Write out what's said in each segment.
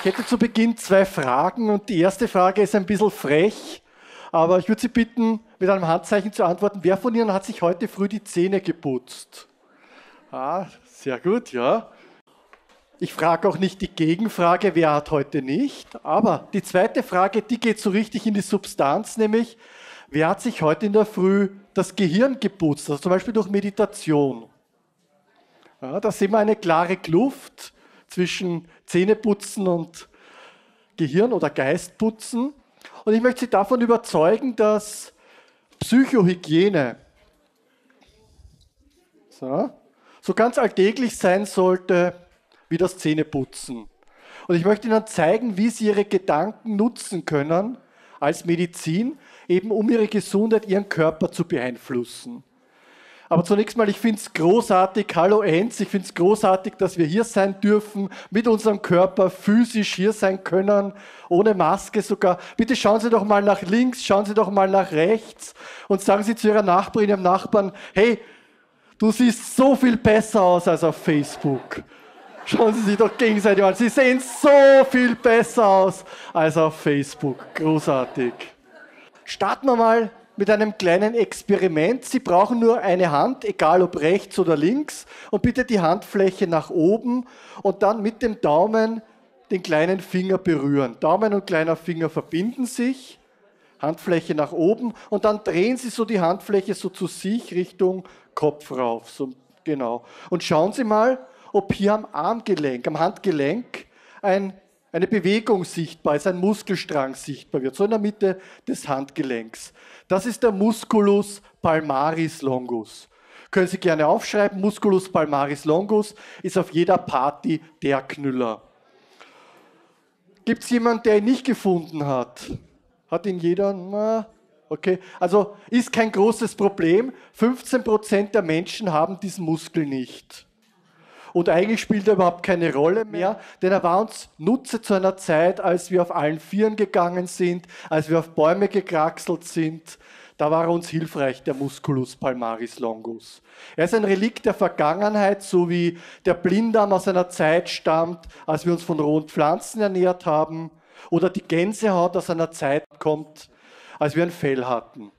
Ich hätte zu Beginn zwei Fragen und die erste Frage ist ein bisschen frech, aber ich würde Sie bitten, mit einem Handzeichen zu antworten. Wer von Ihnen hat sich heute früh die Zähne geputzt? Ah, sehr gut, ja. Ich frage auch nicht die Gegenfrage, wer hat heute nicht, aber die zweite Frage, die geht so richtig in die Substanz, nämlich wer hat sich heute in der Früh das Gehirn geputzt, also zum Beispiel durch Meditation? Ja, da sehen wir eine klare Kluft zwischen Zähneputzen und Gehirn oder Geistputzen. Und ich möchte Sie davon überzeugen, dass Psychohygiene so, so ganz alltäglich sein sollte wie das Zähneputzen. Und ich möchte Ihnen zeigen, wie Sie Ihre Gedanken nutzen können als Medizin, eben um Ihre Gesundheit, Ihren Körper zu beeinflussen. Aber zunächst mal, ich finde es großartig, hallo Enz, ich finde es großartig, dass wir hier sein dürfen, mit unserem Körper physisch hier sein können, ohne Maske sogar. Bitte schauen Sie doch mal nach links, schauen Sie doch mal nach rechts und sagen Sie zu Ihrer Nachbarin, Ihrem Nachbarn, hey, du siehst so viel besser aus als auf Facebook. Schauen Sie sich doch gegenseitig an, Sie sehen so viel besser aus als auf Facebook. Großartig. Starten wir mal mit einem kleinen Experiment. Sie brauchen nur eine Hand, egal ob rechts oder links, und bitte die Handfläche nach oben und dann mit dem Daumen den kleinen Finger berühren. Daumen und kleiner Finger verbinden sich, Handfläche nach oben und dann drehen Sie so die Handfläche so zu sich Richtung Kopf rauf. So, genau. Und schauen Sie mal, ob hier am Armgelenk, am Handgelenk ein eine Bewegung sichtbar ist, ein Muskelstrang sichtbar wird, so in der Mitte des Handgelenks. Das ist der Musculus palmaris longus. Können Sie gerne aufschreiben, Musculus palmaris longus ist auf jeder Party der Knüller. Gibt es jemanden, der ihn nicht gefunden hat? Hat ihn jeder? Na, okay. Also ist kein großes Problem. 15% der Menschen haben diesen Muskel nicht. Und eigentlich spielt er überhaupt keine Rolle mehr, denn er war uns Nutze zu einer Zeit, als wir auf allen Vieren gegangen sind, als wir auf Bäume gekraxelt sind. Da war er uns hilfreich der Musculus palmaris longus. Er ist ein Relikt der Vergangenheit, so wie der Blinddarm aus einer Zeit stammt, als wir uns von rohen Pflanzen ernährt haben, oder die Gänsehaut aus einer Zeit kommt, als wir ein Fell hatten.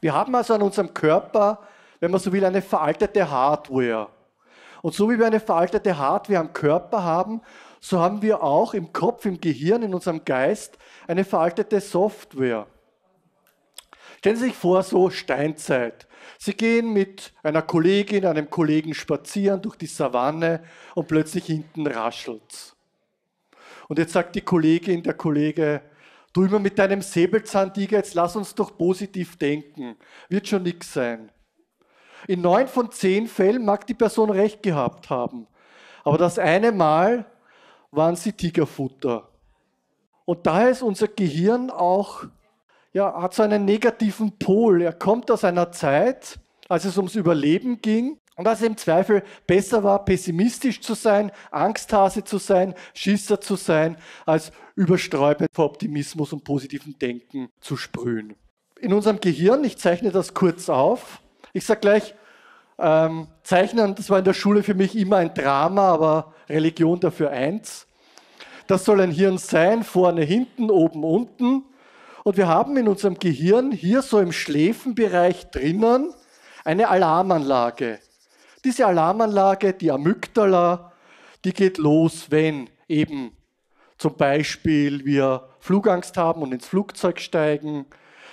Wir haben also an unserem Körper, wenn man so will, eine veraltete Hardware. Und so wie wir eine veraltete Hardware am Körper haben, so haben wir auch im Kopf, im Gehirn, in unserem Geist eine veraltete Software. Stellen Sie sich vor, so Steinzeit. Sie gehen mit einer Kollegin, einem Kollegen spazieren durch die Savanne und plötzlich hinten raschelt's. Und jetzt sagt die Kollegin, der Kollege, du immer mit deinem Säbelzahntiger, jetzt lass uns doch positiv denken. Wird schon nichts sein. In neun von zehn Fällen mag die Person recht gehabt haben. Aber das eine Mal waren sie Tigerfutter. Und daher ist unser Gehirn auch, ja, hat so einen negativen Pol. Er kommt aus einer Zeit, als es ums Überleben ging und als es im Zweifel besser war, pessimistisch zu sein, Angsthase zu sein, Schisser zu sein, als übersträubend vor Optimismus und positivem Denken zu sprühen. In unserem Gehirn, ich zeichne das kurz auf, ich sage gleich, ähm, Zeichnen, das war in der Schule für mich immer ein Drama, aber Religion dafür eins. Das soll ein Hirn sein, vorne, hinten, oben, unten. Und wir haben in unserem Gehirn hier so im Schläfenbereich drinnen eine Alarmanlage. Diese Alarmanlage, die Amygdala, die geht los, wenn eben zum Beispiel wir Flugangst haben und ins Flugzeug steigen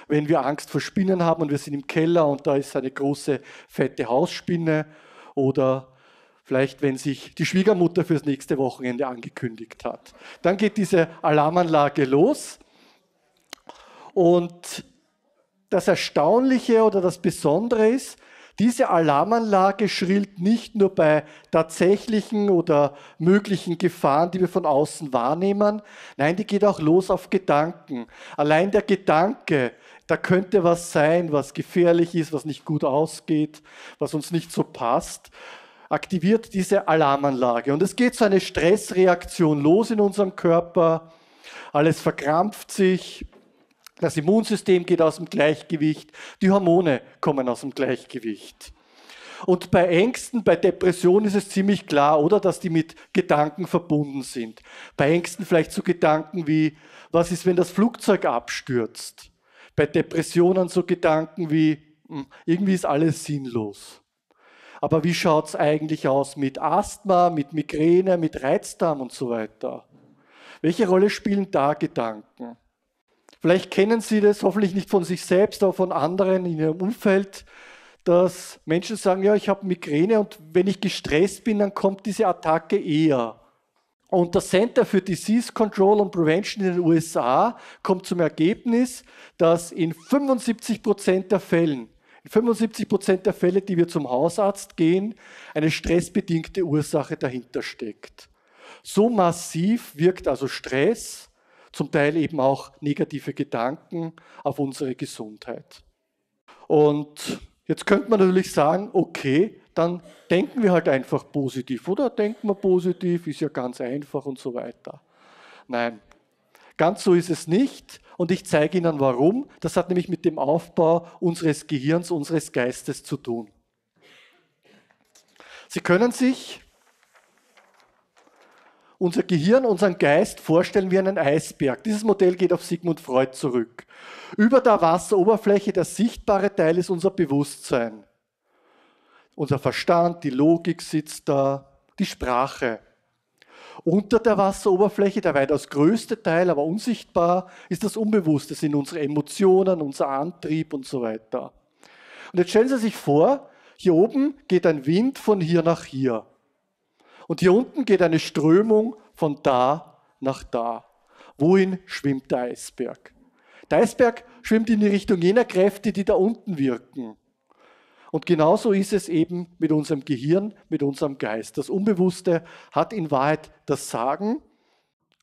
wenn wir Angst vor Spinnen haben und wir sind im Keller und da ist eine große, fette Hausspinne oder vielleicht wenn sich die Schwiegermutter fürs nächste Wochenende angekündigt hat. Dann geht diese Alarmanlage los und das Erstaunliche oder das Besondere ist, diese Alarmanlage schrillt nicht nur bei tatsächlichen oder möglichen Gefahren, die wir von außen wahrnehmen. Nein, die geht auch los auf Gedanken. Allein der Gedanke, da könnte was sein, was gefährlich ist, was nicht gut ausgeht, was uns nicht so passt, aktiviert diese Alarmanlage. Und es geht so eine Stressreaktion los in unserem Körper. Alles verkrampft sich, das Immunsystem geht aus dem Gleichgewicht, die Hormone kommen aus dem Gleichgewicht. Und bei Ängsten, bei Depressionen ist es ziemlich klar, oder, dass die mit Gedanken verbunden sind. Bei Ängsten vielleicht so Gedanken wie, was ist, wenn das Flugzeug abstürzt? bei Depressionen so Gedanken wie, hm, irgendwie ist alles sinnlos. Aber wie schaut es eigentlich aus mit Asthma, mit Migräne, mit Reizdarm und so weiter? Welche Rolle spielen da Gedanken? Vielleicht kennen Sie das hoffentlich nicht von sich selbst, aber von anderen in Ihrem Umfeld, dass Menschen sagen, ja, ich habe Migräne und wenn ich gestresst bin, dann kommt diese Attacke eher. Und das Center for Disease Control and Prevention in den USA kommt zum Ergebnis, dass in 75 Prozent der Fällen, in 75 Prozent der Fälle, die wir zum Hausarzt gehen, eine stressbedingte Ursache dahinter steckt. So massiv wirkt also Stress, zum Teil eben auch negative Gedanken auf unsere Gesundheit. Und jetzt könnte man natürlich sagen, okay, dann denken wir halt einfach positiv, oder? Denken wir positiv, ist ja ganz einfach und so weiter. Nein, ganz so ist es nicht. Und ich zeige Ihnen warum. Das hat nämlich mit dem Aufbau unseres Gehirns, unseres Geistes zu tun. Sie können sich unser Gehirn, unseren Geist vorstellen wie einen Eisberg. Dieses Modell geht auf Sigmund Freud zurück. Über der Wasseroberfläche der sichtbare Teil ist unser Bewusstsein. Unser Verstand, die Logik sitzt da, die Sprache. Unter der Wasseroberfläche, der weitaus größte Teil, aber unsichtbar, ist das Unbewusste, sind unsere Emotionen, unser Antrieb und so weiter. Und jetzt stellen Sie sich vor, hier oben geht ein Wind von hier nach hier. Und hier unten geht eine Strömung von da nach da. Wohin schwimmt der Eisberg? Der Eisberg schwimmt in die Richtung jener Kräfte, die da unten wirken. Und genauso ist es eben mit unserem Gehirn, mit unserem Geist. Das Unbewusste hat in Wahrheit das Sagen.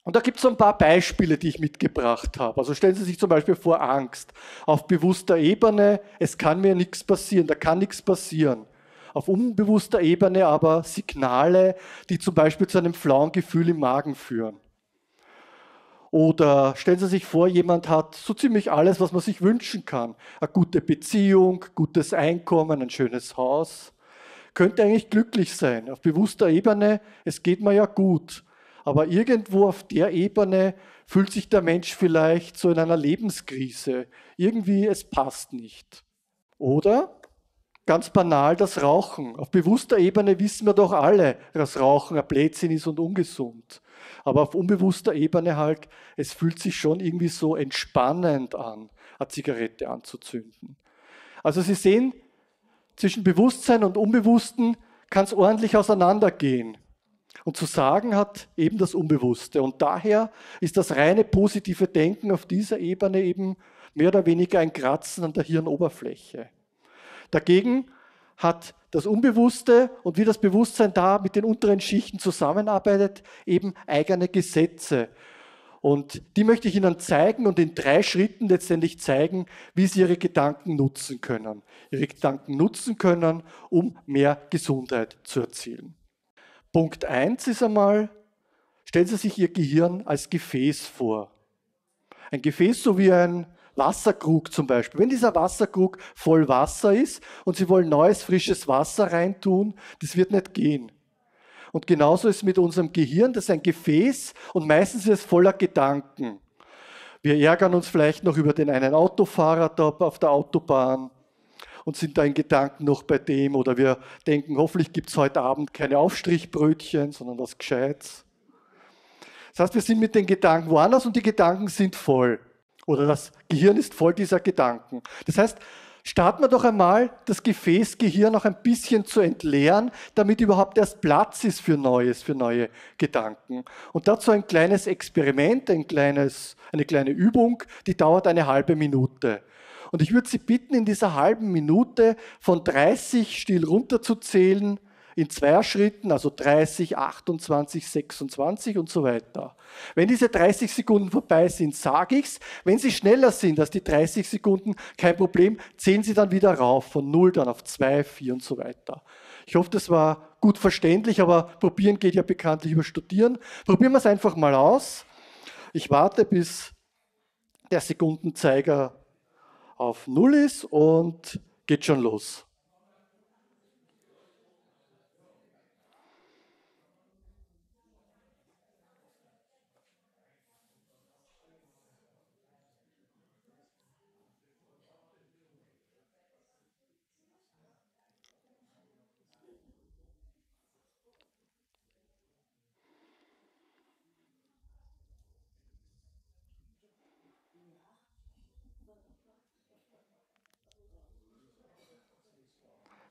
Und da gibt es so ein paar Beispiele, die ich mitgebracht habe. Also stellen Sie sich zum Beispiel vor Angst. Auf bewusster Ebene, es kann mir nichts passieren, da kann nichts passieren. Auf unbewusster Ebene aber Signale, die zum Beispiel zu einem flauen Gefühl im Magen führen. Oder stellen Sie sich vor, jemand hat so ziemlich alles, was man sich wünschen kann. Eine gute Beziehung, gutes Einkommen, ein schönes Haus. Könnte eigentlich glücklich sein, auf bewusster Ebene, es geht mir ja gut. Aber irgendwo auf der Ebene fühlt sich der Mensch vielleicht so in einer Lebenskrise. Irgendwie, es passt nicht. Oder ganz banal das Rauchen. Auf bewusster Ebene wissen wir doch alle, dass Rauchen ein Blödsinn ist und ungesund aber auf unbewusster Ebene halt, es fühlt sich schon irgendwie so entspannend an, eine Zigarette anzuzünden. Also Sie sehen, zwischen Bewusstsein und Unbewussten kann es ordentlich auseinandergehen. Und zu sagen hat eben das Unbewusste. Und daher ist das reine positive Denken auf dieser Ebene eben mehr oder weniger ein Kratzen an der Hirnoberfläche. Dagegen hat das Unbewusste und wie das Bewusstsein da mit den unteren Schichten zusammenarbeitet, eben eigene Gesetze. Und die möchte ich Ihnen zeigen und in drei Schritten letztendlich zeigen, wie Sie Ihre Gedanken nutzen können. Ihre Gedanken nutzen können, um mehr Gesundheit zu erzielen. Punkt 1 ist einmal, stellen Sie sich Ihr Gehirn als Gefäß vor. Ein Gefäß, so wie ein Wasserkrug zum Beispiel. Wenn dieser Wasserkrug voll Wasser ist und Sie wollen neues, frisches Wasser reintun, das wird nicht gehen. Und genauso ist es mit unserem Gehirn, das ist ein Gefäß und meistens ist es voller Gedanken. Wir ärgern uns vielleicht noch über den einen Autofahrer da auf der Autobahn und sind da in Gedanken noch bei dem oder wir denken, hoffentlich gibt es heute Abend keine Aufstrichbrötchen, sondern was Gescheites. Das heißt, wir sind mit den Gedanken woanders und die Gedanken sind voll. Oder das Gehirn ist voll dieser Gedanken. Das heißt, starten wir doch einmal das Gefäß Gehirn noch ein bisschen zu entleeren, damit überhaupt erst Platz ist für Neues, für neue Gedanken. Und dazu ein kleines Experiment, ein kleines, eine kleine Übung, die dauert eine halbe Minute. Und ich würde Sie bitten, in dieser halben Minute von 30 still runterzuzählen in zwei Schritten, also 30, 28, 26 und so weiter. Wenn diese 30 Sekunden vorbei sind, sage ich's. Wenn sie schneller sind als die 30 Sekunden, kein Problem, zählen sie dann wieder rauf, von 0 dann auf 2, 4 und so weiter. Ich hoffe, das war gut verständlich, aber probieren geht ja bekanntlich über Studieren. Probieren wir es einfach mal aus. Ich warte, bis der Sekundenzeiger auf 0 ist und geht schon los.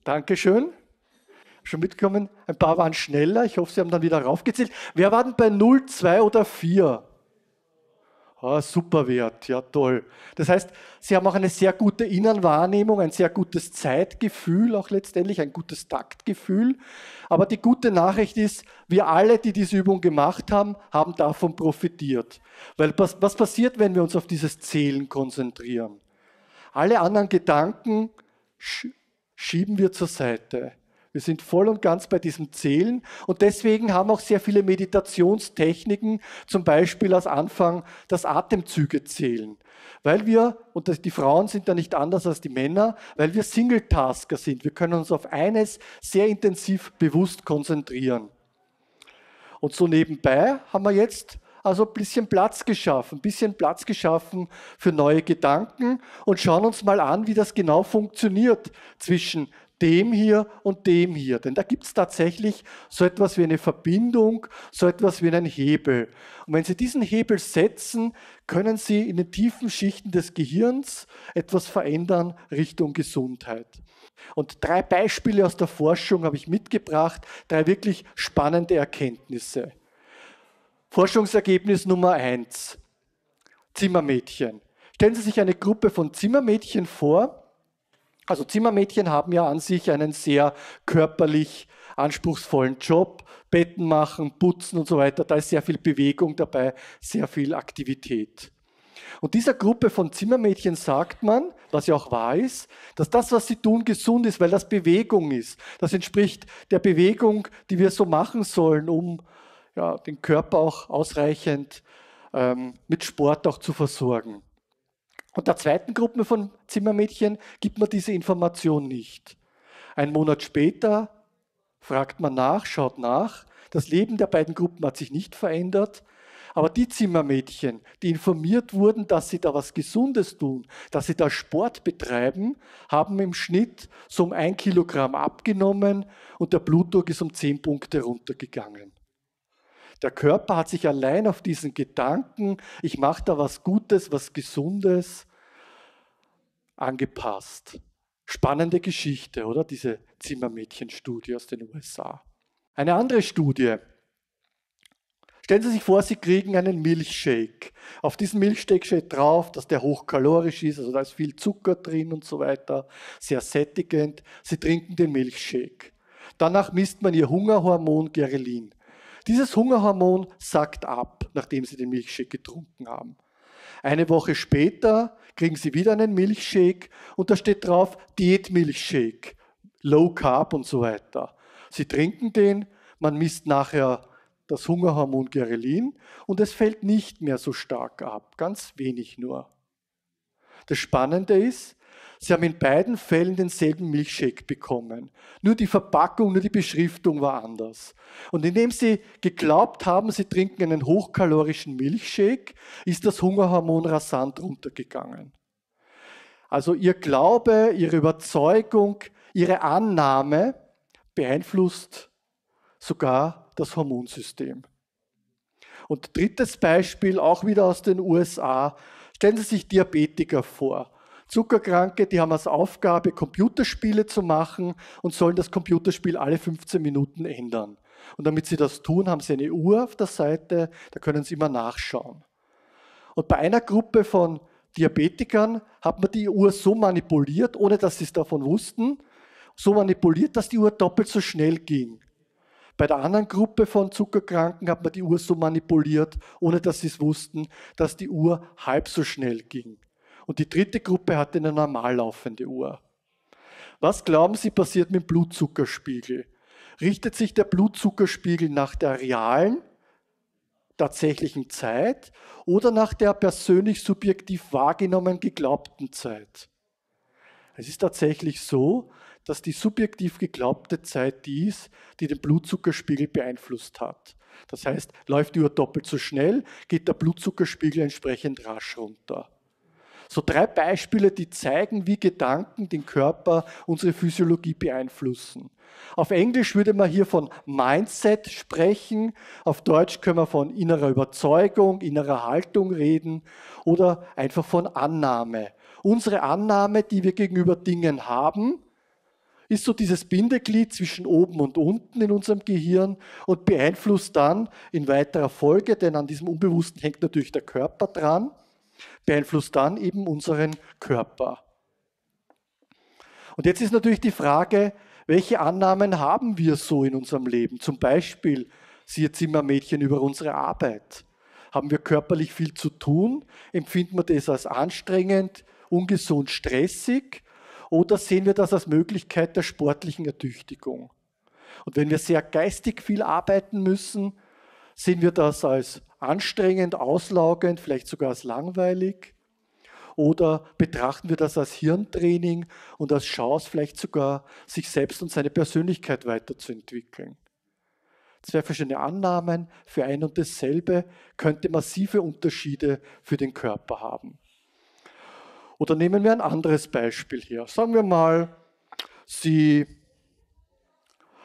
Dankeschön. Schon mitgekommen. Ein paar waren schneller. Ich hoffe, Sie haben dann wieder raufgezählt. Wer war denn bei 0, 2 oder 4? Ah, super Wert, ja toll. Das heißt, Sie haben auch eine sehr gute Innenwahrnehmung, ein sehr gutes Zeitgefühl, auch letztendlich ein gutes Taktgefühl. Aber die gute Nachricht ist, wir alle, die diese Übung gemacht haben, haben davon profitiert. Weil was, was passiert, wenn wir uns auf dieses Zählen konzentrieren? Alle anderen Gedanken schieben wir zur Seite. Wir sind voll und ganz bei diesem Zählen und deswegen haben auch sehr viele Meditationstechniken, zum Beispiel als Anfang das Atemzüge zählen, weil wir, und die Frauen sind da nicht anders als die Männer, weil wir Singletasker sind. Wir können uns auf eines sehr intensiv bewusst konzentrieren. Und so nebenbei haben wir jetzt also ein bisschen Platz geschaffen, ein bisschen Platz geschaffen für neue Gedanken und schauen uns mal an, wie das genau funktioniert zwischen dem hier und dem hier. Denn da gibt es tatsächlich so etwas wie eine Verbindung, so etwas wie einen Hebel. Und wenn Sie diesen Hebel setzen, können Sie in den tiefen Schichten des Gehirns etwas verändern Richtung Gesundheit. Und drei Beispiele aus der Forschung habe ich mitgebracht, drei wirklich spannende Erkenntnisse. Forschungsergebnis Nummer eins: Zimmermädchen. Stellen Sie sich eine Gruppe von Zimmermädchen vor. Also Zimmermädchen haben ja an sich einen sehr körperlich anspruchsvollen Job. Betten machen, putzen und so weiter. Da ist sehr viel Bewegung dabei, sehr viel Aktivität. Und dieser Gruppe von Zimmermädchen sagt man, was ja auch wahr ist, dass das, was sie tun, gesund ist, weil das Bewegung ist. Das entspricht der Bewegung, die wir so machen sollen, um ja, den Körper auch ausreichend ähm, mit Sport auch zu versorgen. Und der zweiten Gruppe von Zimmermädchen gibt man diese Information nicht. Ein Monat später fragt man nach, schaut nach. Das Leben der beiden Gruppen hat sich nicht verändert. Aber die Zimmermädchen, die informiert wurden, dass sie da was Gesundes tun, dass sie da Sport betreiben, haben im Schnitt so um ein Kilogramm abgenommen und der Blutdruck ist um zehn Punkte runtergegangen. Der Körper hat sich allein auf diesen Gedanken, ich mache da was Gutes, was Gesundes, angepasst. Spannende Geschichte, oder? Diese Zimmermädchenstudie aus den USA. Eine andere Studie. Stellen Sie sich vor, Sie kriegen einen Milchshake. Auf diesem Milchshake steht drauf, dass der hochkalorisch ist, also da ist viel Zucker drin und so weiter, sehr sättigend. Sie trinken den Milchshake. Danach misst man Ihr Hungerhormon Gerelin. Dieses Hungerhormon sackt ab, nachdem sie den Milchshake getrunken haben. Eine Woche später kriegen sie wieder einen Milchshake und da steht drauf Diätmilchshake, Low Carb und so weiter. Sie trinken den, man misst nachher das Hungerhormon Ghrelin und es fällt nicht mehr so stark ab, ganz wenig nur. Das Spannende ist, Sie haben in beiden Fällen denselben Milchshake bekommen. Nur die Verpackung, nur die Beschriftung war anders. Und indem Sie geglaubt haben, Sie trinken einen hochkalorischen Milchshake, ist das Hungerhormon rasant runtergegangen. Also Ihr Glaube, Ihre Überzeugung, Ihre Annahme beeinflusst sogar das Hormonsystem. Und drittes Beispiel, auch wieder aus den USA. Stellen Sie sich Diabetiker vor. Zuckerkranke, die haben als Aufgabe, Computerspiele zu machen und sollen das Computerspiel alle 15 Minuten ändern. Und damit sie das tun, haben sie eine Uhr auf der Seite, da können sie immer nachschauen. Und bei einer Gruppe von Diabetikern hat man die Uhr so manipuliert, ohne dass sie es davon wussten, so manipuliert, dass die Uhr doppelt so schnell ging. Bei der anderen Gruppe von Zuckerkranken hat man die Uhr so manipuliert, ohne dass sie es wussten, dass die Uhr halb so schnell ging. Und die dritte Gruppe hat eine normal laufende Uhr. Was glauben Sie passiert mit dem Blutzuckerspiegel? Richtet sich der Blutzuckerspiegel nach der realen, tatsächlichen Zeit oder nach der persönlich subjektiv wahrgenommen geglaubten Zeit? Es ist tatsächlich so, dass die subjektiv geglaubte Zeit dies, die den Blutzuckerspiegel beeinflusst hat. Das heißt, läuft die Uhr doppelt so schnell, geht der Blutzuckerspiegel entsprechend rasch runter. So drei Beispiele, die zeigen, wie Gedanken den Körper, unsere Physiologie beeinflussen. Auf Englisch würde man hier von Mindset sprechen, auf Deutsch können wir von innerer Überzeugung, innerer Haltung reden oder einfach von Annahme. Unsere Annahme, die wir gegenüber Dingen haben, ist so dieses Bindeglied zwischen oben und unten in unserem Gehirn und beeinflusst dann in weiterer Folge, denn an diesem Unbewussten hängt natürlich der Körper dran, beeinflusst dann eben unseren Körper. Und jetzt ist natürlich die Frage, welche Annahmen haben wir so in unserem Leben? Zum Beispiel, siehe Zimmermädchen, über unsere Arbeit. Haben wir körperlich viel zu tun? Empfinden wir das als anstrengend, ungesund, stressig? Oder sehen wir das als Möglichkeit der sportlichen Ertüchtigung? Und wenn wir sehr geistig viel arbeiten müssen, Sehen wir das als anstrengend, auslaugend, vielleicht sogar als langweilig? Oder betrachten wir das als Hirntraining und als Chance, vielleicht sogar sich selbst und seine Persönlichkeit weiterzuentwickeln? Zwei verschiedene Annahmen für ein und dasselbe könnte massive Unterschiede für den Körper haben. Oder nehmen wir ein anderes Beispiel hier. Sagen wir mal, Sie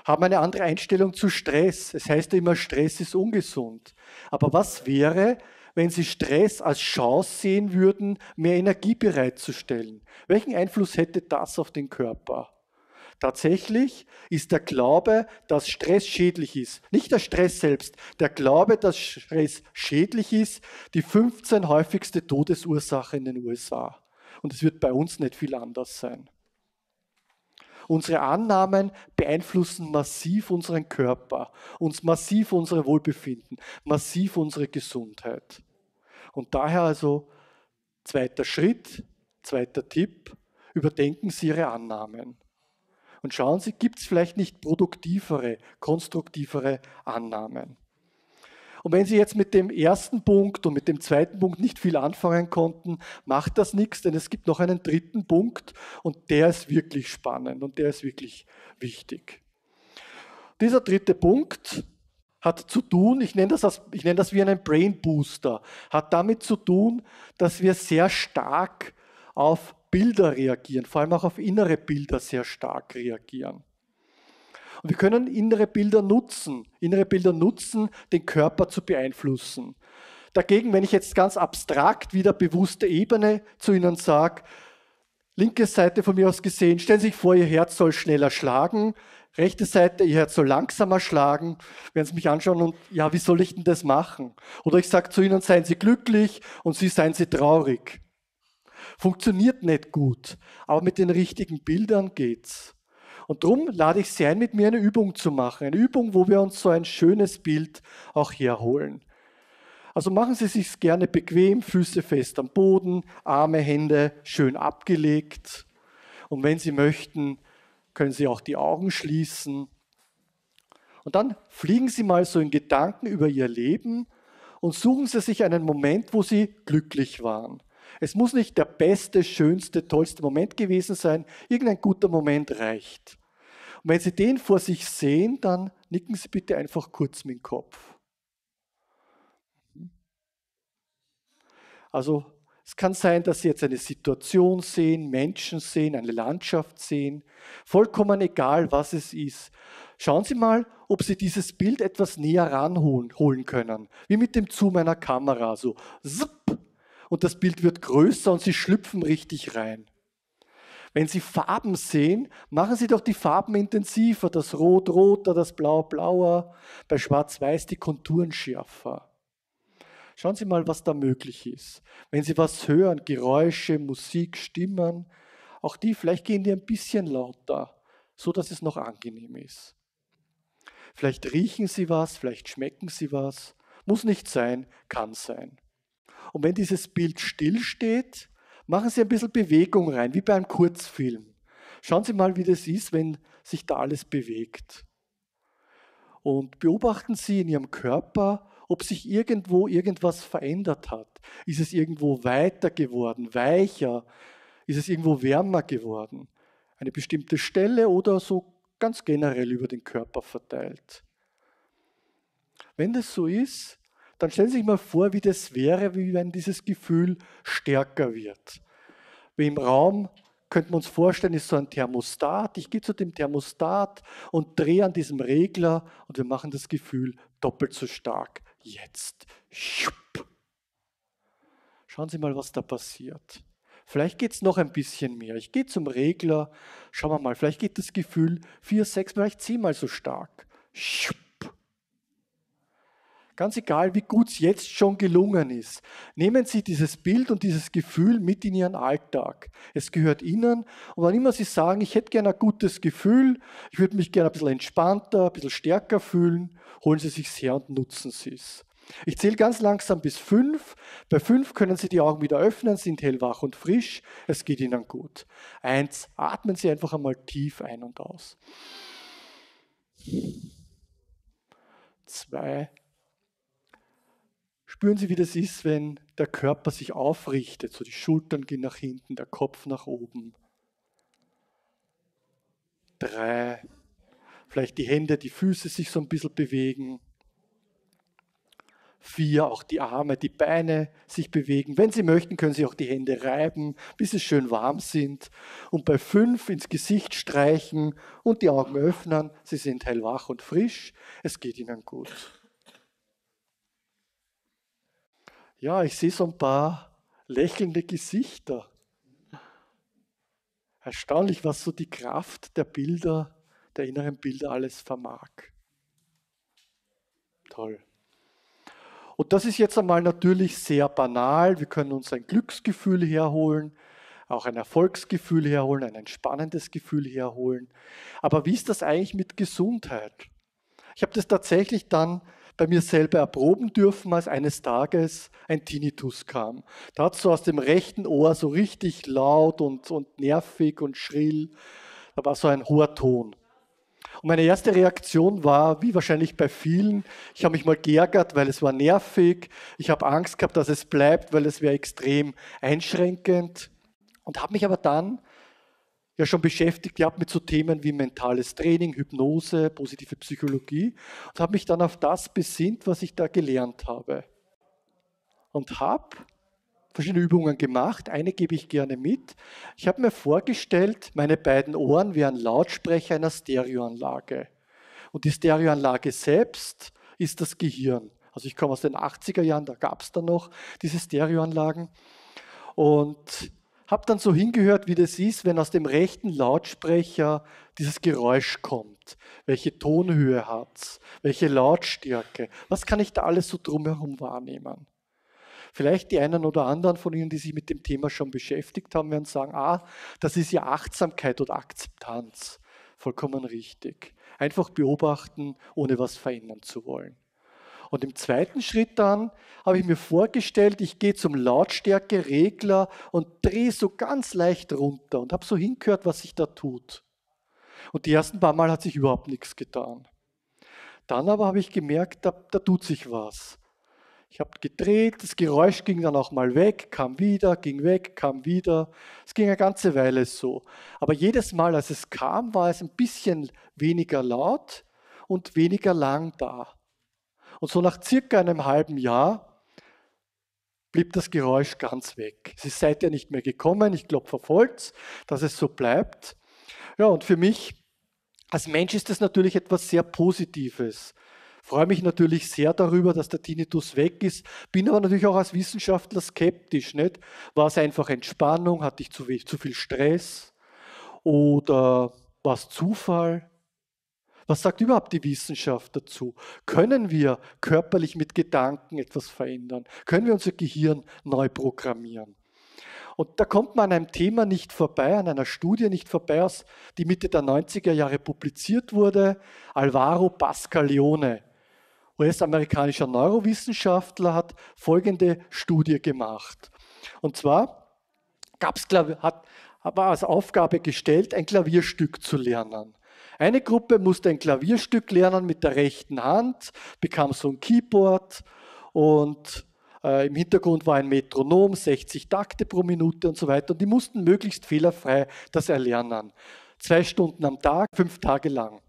haben eine andere Einstellung zu Stress. Es heißt ja immer, Stress ist ungesund. Aber was wäre, wenn sie Stress als Chance sehen würden, mehr Energie bereitzustellen? Welchen Einfluss hätte das auf den Körper? Tatsächlich ist der Glaube, dass Stress schädlich ist, nicht der Stress selbst, der Glaube, dass Stress schädlich ist, die 15 häufigste Todesursache in den USA. Und es wird bei uns nicht viel anders sein. Unsere Annahmen beeinflussen massiv unseren Körper, uns massiv unser Wohlbefinden, massiv unsere Gesundheit. Und daher also zweiter Schritt, zweiter Tipp, überdenken Sie Ihre Annahmen. Und schauen Sie, gibt es vielleicht nicht produktivere, konstruktivere Annahmen? Und wenn Sie jetzt mit dem ersten Punkt und mit dem zweiten Punkt nicht viel anfangen konnten, macht das nichts, denn es gibt noch einen dritten Punkt und der ist wirklich spannend und der ist wirklich wichtig. Dieser dritte Punkt hat zu tun, ich nenne das, als, ich nenne das wie einen Brain Booster, hat damit zu tun, dass wir sehr stark auf Bilder reagieren, vor allem auch auf innere Bilder sehr stark reagieren. Und wir können innere Bilder nutzen, innere Bilder nutzen, den Körper zu beeinflussen. Dagegen, wenn ich jetzt ganz abstrakt wieder bewusste Ebene zu Ihnen sage, linke Seite von mir aus gesehen, stellen Sie sich vor, Ihr Herz soll schneller schlagen, rechte Seite, Ihr Herz soll langsamer schlagen, werden Sie mich anschauen und ja, wie soll ich denn das machen? Oder ich sage zu Ihnen, seien Sie glücklich und Sie seien Sie traurig. Funktioniert nicht gut, aber mit den richtigen Bildern geht's. Und darum lade ich Sie ein, mit mir eine Übung zu machen. Eine Übung, wo wir uns so ein schönes Bild auch herholen. Also machen Sie sich gerne bequem, Füße fest am Boden, Arme, Hände schön abgelegt. Und wenn Sie möchten, können Sie auch die Augen schließen. Und dann fliegen Sie mal so in Gedanken über Ihr Leben und suchen Sie sich einen Moment, wo Sie glücklich waren. Es muss nicht der beste, schönste, tollste Moment gewesen sein. Irgendein guter Moment reicht. Und wenn Sie den vor sich sehen, dann nicken Sie bitte einfach kurz mit dem Kopf. Also es kann sein, dass Sie jetzt eine Situation sehen, Menschen sehen, eine Landschaft sehen, vollkommen egal, was es ist. Schauen Sie mal, ob Sie dieses Bild etwas näher ranholen können, wie mit dem Zoom einer Kamera, so zipp, und das Bild wird größer und sie schlüpfen richtig rein. Wenn Sie Farben sehen, machen Sie doch die Farben intensiver, das Rot roter, das Blau blauer, bei Schwarz-Weiß die Konturen schärfer. Schauen Sie mal, was da möglich ist. Wenn Sie was hören, Geräusche, Musik, Stimmen, auch die, vielleicht gehen die ein bisschen lauter, so dass es noch angenehm ist. Vielleicht riechen Sie was, vielleicht schmecken Sie was. Muss nicht sein, kann sein. Und wenn dieses Bild stillsteht, machen Sie ein bisschen Bewegung rein, wie bei einem Kurzfilm. Schauen Sie mal, wie das ist, wenn sich da alles bewegt. Und beobachten Sie in Ihrem Körper, ob sich irgendwo irgendwas verändert hat. Ist es irgendwo weiter geworden, weicher? Ist es irgendwo wärmer geworden? Eine bestimmte Stelle oder so ganz generell über den Körper verteilt. Wenn das so ist, dann stellen Sie sich mal vor, wie das wäre, wie wenn dieses Gefühl stärker wird. Wie im Raum könnte man uns vorstellen, ist so ein Thermostat. Ich gehe zu dem Thermostat und drehe an diesem Regler und wir machen das Gefühl doppelt so stark. Jetzt. Schauen Sie mal, was da passiert. Vielleicht geht es noch ein bisschen mehr. Ich gehe zum Regler, schauen wir mal, vielleicht geht das Gefühl vier, sechs, vielleicht zehnmal so stark. Schupp. Ganz egal, wie gut es jetzt schon gelungen ist. Nehmen Sie dieses Bild und dieses Gefühl mit in Ihren Alltag. Es gehört Ihnen. Und wann immer Sie sagen, ich hätte gerne ein gutes Gefühl, ich würde mich gerne ein bisschen entspannter, ein bisschen stärker fühlen, holen Sie sich her und nutzen Sie es. Ich zähle ganz langsam bis fünf. Bei fünf können Sie die Augen wieder öffnen, sind hellwach und frisch. Es geht Ihnen gut. Eins, atmen Sie einfach einmal tief ein und aus. Zwei, Spüren Sie, wie das ist, wenn der Körper sich aufrichtet, so die Schultern gehen nach hinten, der Kopf nach oben. Drei. Vielleicht die Hände, die Füße sich so ein bisschen bewegen. Vier, auch die Arme, die Beine sich bewegen. Wenn Sie möchten, können Sie auch die Hände reiben, bis sie schön warm sind. Und bei fünf ins Gesicht streichen und die Augen öffnen. Sie sind hellwach und frisch. Es geht Ihnen gut. Ja, ich sehe so ein paar lächelnde Gesichter. Erstaunlich, was so die Kraft der Bilder, der inneren Bilder alles vermag. Toll. Und das ist jetzt einmal natürlich sehr banal. Wir können uns ein Glücksgefühl herholen, auch ein Erfolgsgefühl herholen, ein entspannendes Gefühl herholen. Aber wie ist das eigentlich mit Gesundheit? Ich habe das tatsächlich dann bei mir selber erproben dürfen, als eines Tages ein Tinnitus kam. Da hat es so aus dem rechten Ohr so richtig laut und, und nervig und schrill. Da war so ein hoher Ton. Und meine erste Reaktion war, wie wahrscheinlich bei vielen, ich habe mich mal geärgert, weil es war nervig. Ich habe Angst gehabt, dass es bleibt, weil es wäre extrem einschränkend. Und habe mich aber dann ja schon beschäftigt gehabt mit so Themen wie mentales Training, Hypnose, positive Psychologie und habe mich dann auf das besinnt, was ich da gelernt habe. Und habe verschiedene Übungen gemacht. Eine gebe ich gerne mit. Ich habe mir vorgestellt, meine beiden Ohren wären Lautsprecher einer Stereoanlage. Und die Stereoanlage selbst ist das Gehirn. Also ich komme aus den 80er Jahren, da gab es dann noch diese Stereoanlagen. Und habe dann so hingehört, wie das ist, wenn aus dem rechten Lautsprecher dieses Geräusch kommt. Welche Tonhöhe hat es? Welche Lautstärke? Was kann ich da alles so drumherum wahrnehmen? Vielleicht die einen oder anderen von Ihnen, die sich mit dem Thema schon beschäftigt haben, werden sagen, ah, das ist ja Achtsamkeit oder Akzeptanz. Vollkommen richtig. Einfach beobachten, ohne was verändern zu wollen. Und im zweiten Schritt dann habe ich mir vorgestellt, ich gehe zum Lautstärkeregler und drehe so ganz leicht runter und habe so hingehört, was sich da tut. Und die ersten paar Mal hat sich überhaupt nichts getan. Dann aber habe ich gemerkt, da, da tut sich was. Ich habe gedreht, das Geräusch ging dann auch mal weg, kam wieder, ging weg, kam wieder. Es ging eine ganze Weile so. Aber jedes Mal, als es kam, war es ein bisschen weniger laut und weniger lang da. Und so nach circa einem halben Jahr blieb das Geräusch ganz weg. Es ist seither nicht mehr gekommen. Ich glaube, verfolgt dass es so bleibt. Ja, und für mich als Mensch ist das natürlich etwas sehr Positives. Ich freue mich natürlich sehr darüber, dass der Tinnitus weg ist, bin aber natürlich auch als Wissenschaftler skeptisch. Nicht? War es einfach Entspannung? Hatte ich zu viel Stress? Oder war es Zufall? Was sagt überhaupt die Wissenschaft dazu? Können wir körperlich mit Gedanken etwas verändern? Können wir unser Gehirn neu programmieren? Und da kommt man an einem Thema nicht vorbei, an einer Studie nicht vorbei, aus, die Mitte der 90er Jahre publiziert wurde. Alvaro Pascalione, US-amerikanischer Neurowissenschaftler, hat folgende Studie gemacht. Und zwar gab's, hat, war als Aufgabe gestellt, ein Klavierstück zu lernen. Eine Gruppe musste ein Klavierstück lernen mit der rechten Hand, bekam so ein Keyboard und äh, im Hintergrund war ein Metronom, 60 Takte pro Minute und so weiter. Und die mussten möglichst fehlerfrei das erlernen. Zwei Stunden am Tag, fünf Tage lang.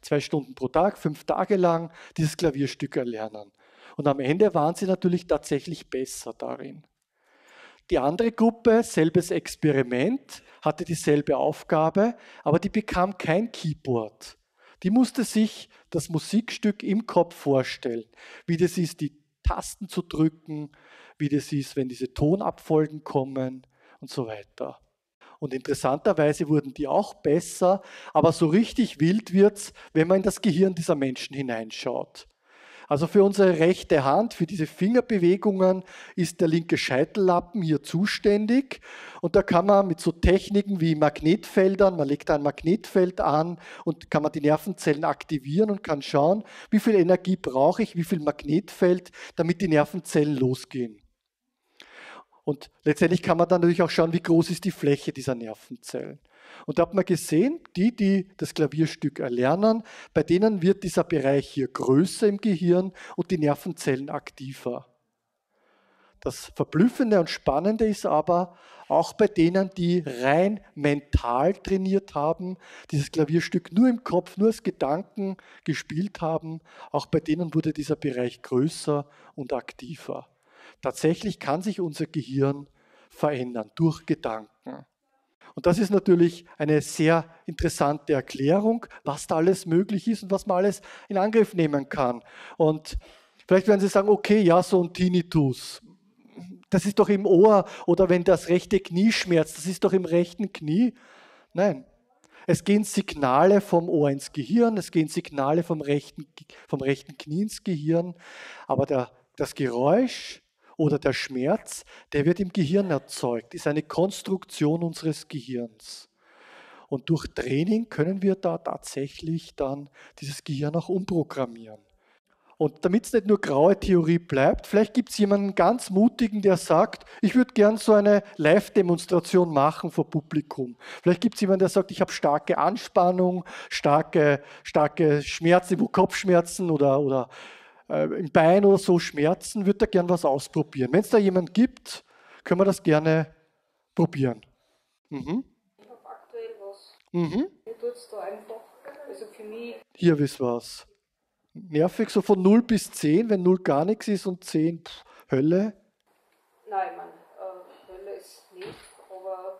Zwei Stunden pro Tag, fünf Tage lang dieses Klavierstück erlernen. Und am Ende waren sie natürlich tatsächlich besser darin. Die andere Gruppe, selbes Experiment, hatte dieselbe Aufgabe, aber die bekam kein Keyboard. Die musste sich das Musikstück im Kopf vorstellen, wie das ist, die Tasten zu drücken, wie das ist, wenn diese Tonabfolgen kommen und so weiter. Und interessanterweise wurden die auch besser, aber so richtig wild wird's, wenn man in das Gehirn dieser Menschen hineinschaut. Also für unsere rechte Hand, für diese Fingerbewegungen ist der linke Scheitellappen hier zuständig. Und da kann man mit so Techniken wie Magnetfeldern, man legt ein Magnetfeld an und kann man die Nervenzellen aktivieren und kann schauen, wie viel Energie brauche ich, wie viel Magnetfeld, damit die Nervenzellen losgehen. Und letztendlich kann man dann natürlich auch schauen, wie groß ist die Fläche dieser Nervenzellen. Und da hat man gesehen, die, die das Klavierstück erlernen, bei denen wird dieser Bereich hier größer im Gehirn und die Nervenzellen aktiver. Das Verblüffende und Spannende ist aber, auch bei denen, die rein mental trainiert haben, dieses Klavierstück nur im Kopf, nur als Gedanken gespielt haben, auch bei denen wurde dieser Bereich größer und aktiver. Tatsächlich kann sich unser Gehirn verändern durch Gedanken. Und das ist natürlich eine sehr interessante Erklärung, was da alles möglich ist und was man alles in Angriff nehmen kann. Und vielleicht werden Sie sagen, okay, ja, so ein Tinnitus. Das ist doch im Ohr oder wenn das rechte Knie schmerzt, das ist doch im rechten Knie. Nein, es gehen Signale vom Ohr ins Gehirn, es gehen Signale vom rechten, vom rechten Knie ins Gehirn, aber der, das Geräusch oder der Schmerz, der wird im Gehirn erzeugt, ist eine Konstruktion unseres Gehirns. Und durch Training können wir da tatsächlich dann dieses Gehirn auch umprogrammieren. Und damit es nicht nur graue Theorie bleibt, vielleicht gibt es jemanden ganz Mutigen, der sagt, ich würde gern so eine Live-Demonstration machen vor Publikum. Vielleicht gibt es jemanden, der sagt, ich habe starke Anspannung, starke, starke Schmerzen, Kopfschmerzen oder, oder im äh, Bein oder so Schmerzen, würde er gern was ausprobieren. Wenn es da jemand gibt, können wir das gerne probieren. Mhm. Ich habe aktuell was. Mhm. Ich es da einfach. Also für mich. Hier ist was. Nervig, so von 0 bis 10, wenn 0 gar nichts ist und 10, pff, Hölle. Nein, ich meine, äh, Hölle ist nicht, aber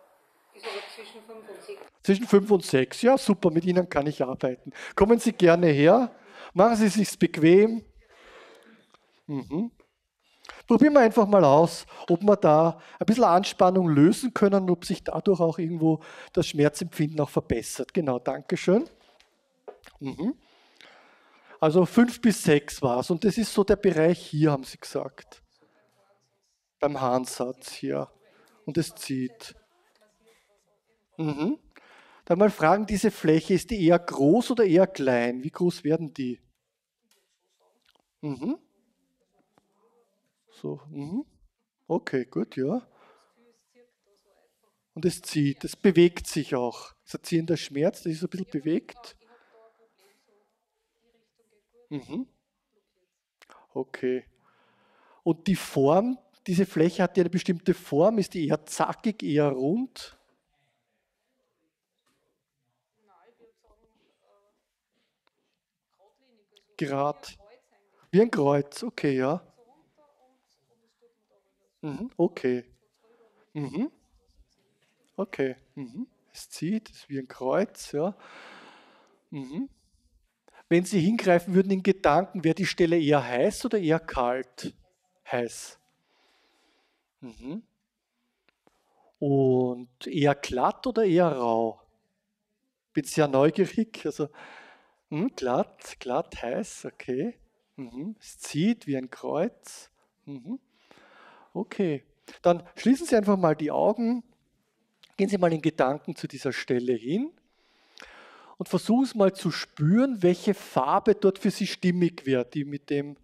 ist aber zwischen 5 und 6. Zwischen 5 und 6, ja super, mit Ihnen kann ich arbeiten. Kommen Sie gerne her, machen Sie es sich bequem. Mhm. Probieren wir einfach mal aus, ob wir da ein bisschen Anspannung lösen können und ob sich dadurch auch irgendwo das Schmerzempfinden auch verbessert. Genau, Dankeschön. Mhm. Also fünf bis sechs war es und das ist so der Bereich hier, haben Sie gesagt. Beim Haansatz hier. Und es zieht. Mhm. Dann mal fragen, diese Fläche, ist die eher groß oder eher klein? Wie groß werden die? Mhm. So, mhm. okay, gut, ja. Und es zieht, es bewegt sich auch. Es ist ein ziehender Schmerz, das ist ein bisschen bewegt. Mhm. Okay. Und die Form, diese Fläche hat ja eine bestimmte Form. Ist die eher zackig, eher rund? Grad. Wie ein Kreuz, okay, ja. Mhm. Okay. Mhm. Okay. Mhm. Es zieht, es ist wie ein Kreuz, ja. Mhm. Wenn Sie hingreifen würden in Gedanken, wäre die Stelle eher heiß oder eher kalt? Heiß. Mhm. Und eher glatt oder eher rau? Bin sehr neugierig. Also mh, glatt, glatt, heiß, okay. Mhm. Es zieht wie ein Kreuz. Mhm. Okay, dann schließen Sie einfach mal die Augen, gehen Sie mal in Gedanken zu dieser Stelle hin und versuchen Sie mal zu spüren, welche Farbe dort für Sie stimmig wird, die mit dem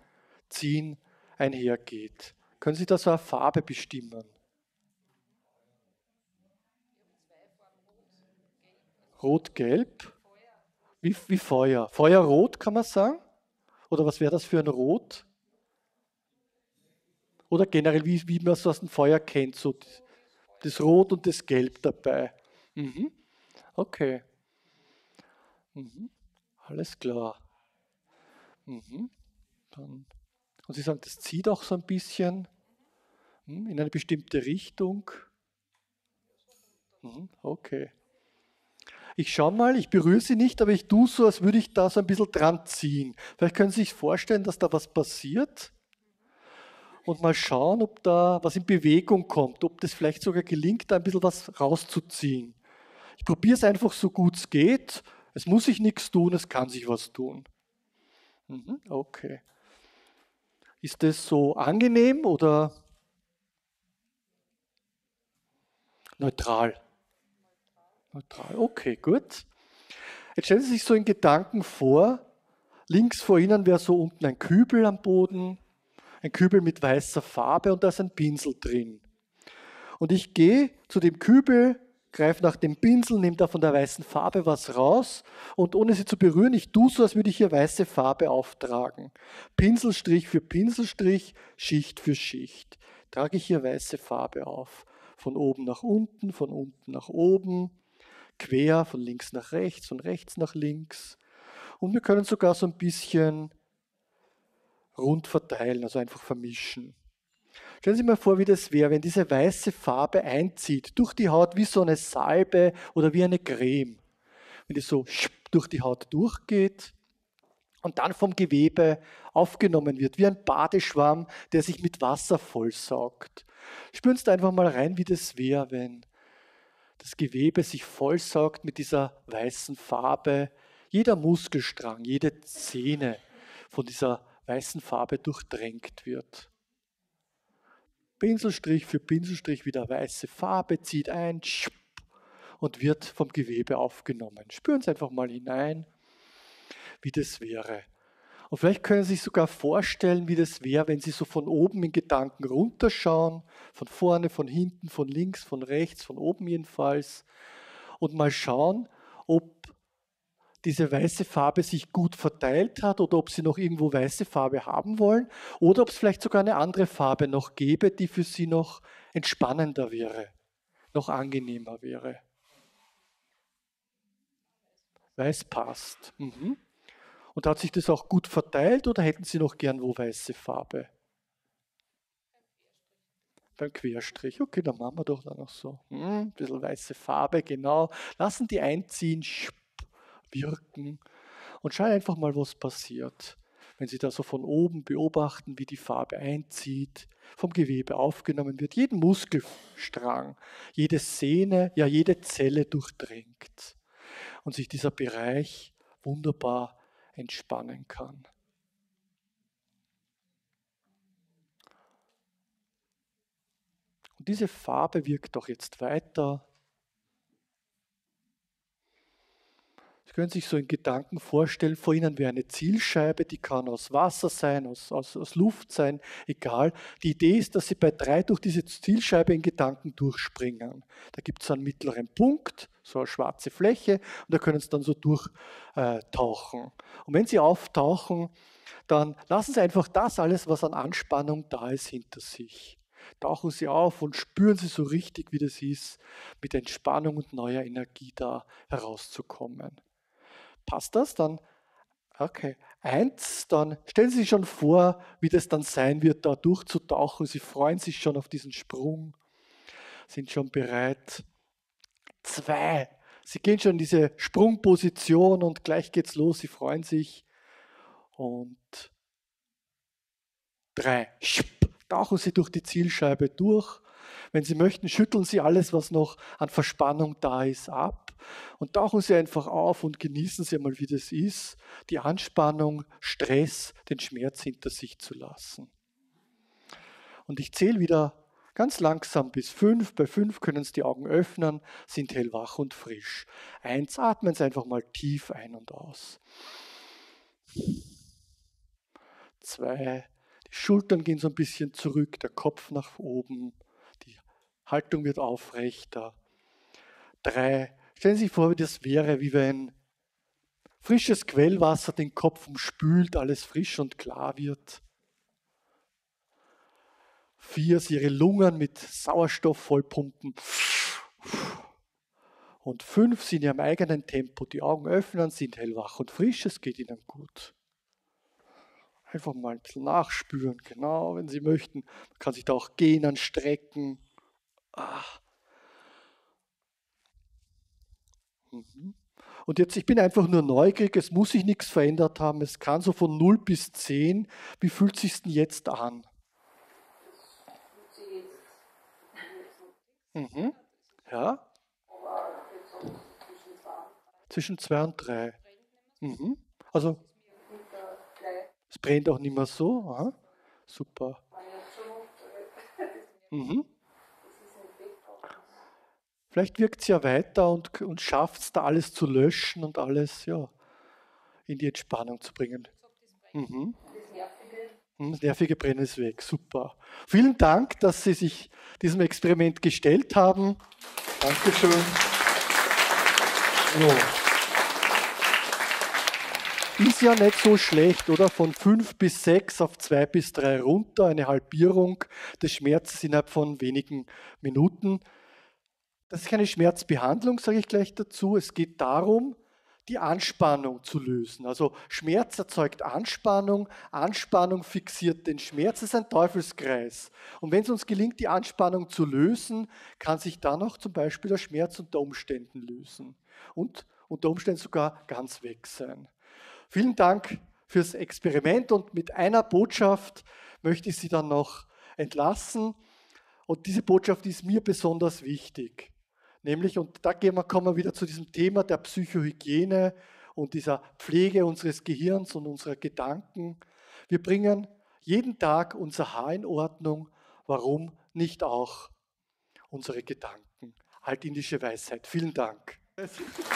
Ziehen einhergeht. Können Sie da so eine Farbe bestimmen? Rot-Gelb? Wie, wie Feuer. Feuerrot kann man sagen? Oder was wäre das für ein Rot? Oder generell, wie, wie man es aus dem Feuer kennt, so das Rot und das Gelb dabei. Mhm. Okay. Mhm. Alles klar. Mhm. Dann, und Sie sagen, das zieht auch so ein bisschen mhm. in eine bestimmte Richtung. Mhm. Okay. Ich schaue mal, ich berühre sie nicht, aber ich tue so, als würde ich da so ein bisschen dran ziehen. Vielleicht können Sie sich vorstellen, dass da was passiert und mal schauen, ob da was in Bewegung kommt, ob das vielleicht sogar gelingt, da ein bisschen was rauszuziehen. Ich probiere es einfach so gut es geht. Es muss sich nichts tun, es kann sich was tun. Mhm, okay. Ist das so angenehm oder neutral? Neutral, okay, gut. Jetzt stellen Sie sich so in Gedanken vor, links vor Ihnen wäre so unten ein Kübel am Boden, ein Kübel mit weißer Farbe und da ist ein Pinsel drin. Und ich gehe zu dem Kübel, greife nach dem Pinsel, nehme da von der weißen Farbe was raus und ohne sie zu berühren, ich tue so, als würde ich hier weiße Farbe auftragen. Pinselstrich für Pinselstrich, Schicht für Schicht. Trage ich hier weiße Farbe auf. Von oben nach unten, von unten nach oben, quer, von links nach rechts, von rechts nach links. Und wir können sogar so ein bisschen rund verteilen, also einfach vermischen. Stellen Sie sich mal vor, wie das wäre, wenn diese weiße Farbe einzieht durch die Haut wie so eine Salbe oder wie eine Creme. Wenn die so durch die Haut durchgeht und dann vom Gewebe aufgenommen wird, wie ein Badeschwamm, der sich mit Wasser vollsaugt. Spüren Sie einfach mal rein, wie das wäre, wenn das Gewebe sich vollsaugt mit dieser weißen Farbe, jeder Muskelstrang, jede Zähne von dieser weißen Farbe durchdrängt wird. Pinselstrich für Pinselstrich wieder weiße Farbe zieht ein und wird vom Gewebe aufgenommen. Spüren Sie einfach mal hinein, wie das wäre. Und vielleicht können Sie sich sogar vorstellen, wie das wäre, wenn Sie so von oben in Gedanken runterschauen, von vorne, von hinten, von links, von rechts, von oben jedenfalls, und mal schauen, ob diese weiße Farbe sich gut verteilt hat oder ob sie noch irgendwo weiße Farbe haben wollen oder ob es vielleicht sogar eine andere Farbe noch gäbe, die für sie noch entspannender wäre, noch angenehmer wäre. Weiß passt. Mhm. Und hat sich das auch gut verteilt oder hätten Sie noch gern wo weiße Farbe? Beim Querstrich. Okay, dann machen wir doch dann noch so. Hm, ein bisschen weiße Farbe, genau. Lassen die einziehen. Sp wirken und schau einfach mal, was passiert. Wenn Sie da so von oben beobachten, wie die Farbe einzieht, vom Gewebe aufgenommen wird, jeden Muskelstrang, jede Sehne, ja jede Zelle durchdringt und sich dieser Bereich wunderbar entspannen kann. Und diese Farbe wirkt auch jetzt weiter können Sie sich so in Gedanken vorstellen, vor Ihnen wäre eine Zielscheibe, die kann aus Wasser sein, aus, aus, aus Luft sein, egal. Die Idee ist, dass Sie bei drei durch diese Zielscheibe in Gedanken durchspringen. Da gibt es einen mittleren Punkt, so eine schwarze Fläche, und da können Sie dann so durchtauchen. Äh, und wenn Sie auftauchen, dann lassen Sie einfach das alles, was an Anspannung da ist, hinter sich. Tauchen Sie auf und spüren Sie so richtig, wie das ist, mit Entspannung und neuer Energie da herauszukommen. Passt das? Dann, okay, eins, dann stellen Sie sich schon vor, wie das dann sein wird, da durchzutauchen. Sie freuen sich schon auf diesen Sprung, sind schon bereit. Zwei, Sie gehen schon in diese Sprungposition und gleich geht's los, Sie freuen sich. Und drei, tauchen Sie durch die Zielscheibe durch wenn Sie möchten, schütteln Sie alles, was noch an Verspannung da ist, ab und tauchen Sie einfach auf und genießen Sie mal, wie das ist, die Anspannung, Stress, den Schmerz hinter sich zu lassen. Und ich zähle wieder ganz langsam bis fünf. Bei fünf können Sie die Augen öffnen, sind hellwach und frisch. Eins, atmen Sie einfach mal tief ein und aus. Zwei, die Schultern gehen so ein bisschen zurück, der Kopf nach oben. Haltung wird aufrechter. Drei, stellen Sie sich vor, wie das wäre, wie wenn frisches Quellwasser den Kopf umspült, alles frisch und klar wird. Vier, Sie Ihre Lungen mit Sauerstoff vollpumpen. Und fünf, Sie in Ihrem eigenen Tempo die Augen öffnen, sind hellwach und frisch, es geht Ihnen gut einfach mal ein bisschen nachspüren, genau, wenn Sie möchten. Man kann sich da auch Genen strecken. Ach. Mhm. Und jetzt, ich bin einfach nur neugierig, es muss sich nichts verändert haben. Es kann so von 0 bis 10. Wie fühlt es sich denn jetzt an? Mhm. Ja. Zwischen 2 und 3. Mhm. Also, es brennt auch nicht mehr so. Aha. Super. Mhm. Vielleicht wirkt es ja weiter und, und schafft es da alles zu löschen und alles ja, in die Entspannung zu bringen. Mhm. mhm. Das nervige Brennen ist weg. Super. Vielen Dank, dass Sie sich diesem Experiment gestellt haben. Dankeschön. So. Ist ja nicht so schlecht, oder? Von 5 bis 6 auf 2 bis 3 runter, eine Halbierung des Schmerzes innerhalb von wenigen Minuten. Das ist keine Schmerzbehandlung, sage ich gleich dazu. Es geht darum, die Anspannung zu lösen. Also Schmerz erzeugt Anspannung, Anspannung fixiert den Schmerz. Das ist ein Teufelskreis. Und wenn es uns gelingt, die Anspannung zu lösen, kann sich dann auch zum Beispiel der Schmerz unter Umständen lösen und unter Umständen sogar ganz weg sein. Vielen Dank fürs Experiment und mit einer Botschaft möchte ich Sie dann noch entlassen. Und diese Botschaft ist mir besonders wichtig. Nämlich, und da gehen wir, kommen wir wieder zu diesem Thema der Psychohygiene und dieser Pflege unseres Gehirns und unserer Gedanken. Wir bringen jeden Tag unser Haar in Ordnung. Warum nicht auch unsere Gedanken? Altindische Weisheit. Vielen Dank. Applaus